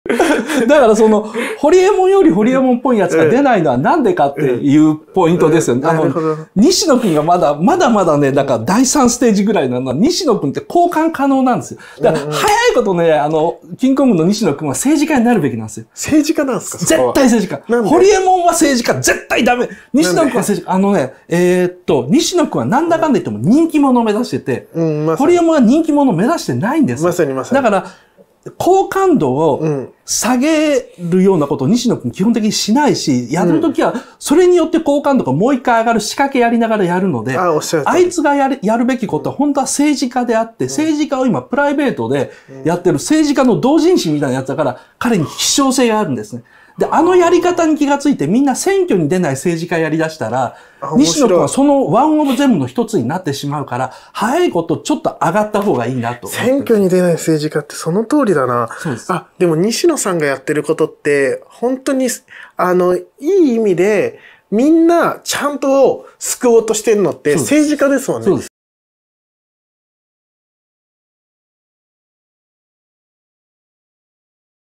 だからその、ホリエモンよりホリエモンっぽいやつが出ないのはなんでかっていうポイントですよね。あの、西野くんがまだ、まだまだね、だから第3ステージぐらいなのは、西野くんって交換可能なんですよ。だから早いことね、あの、キンコングの西野くんは政治家になるべきなんですよ。政治家なんですか絶対政治家。ホリエモンは政治家、絶対ダメ。西野くんは政治家。あのね、えー、っと、西野くんはなんだかんだ言っても人気者を目指してて、うんま、ホリエモンは人気者を目指してないんですよ。まさにまさに。だから、好感度を下げるようなことを西野君基本的にしないし、やるときは、それによって好感度がもう一回上がる仕掛けやりながらやるので、ああいつがやるやるべきことは本当は政治家であって、政治家を今プライベートでやってる政治家の同人誌みたいなやつだから、彼に希少性があるんですね。で、あのやり方に気がついてみんな選挙に出ない政治家やりだしたら、西野君はそのワンオブゼムの一つになってしまうから、早いことちょっと上がった方がいいなと。選挙に出ない政治家ってその通りだな。そうです。あ、でも西野さんがやってることって、本当に、あの、いい意味で、みんなちゃんと救おうとしてるのって政治家ですもんね。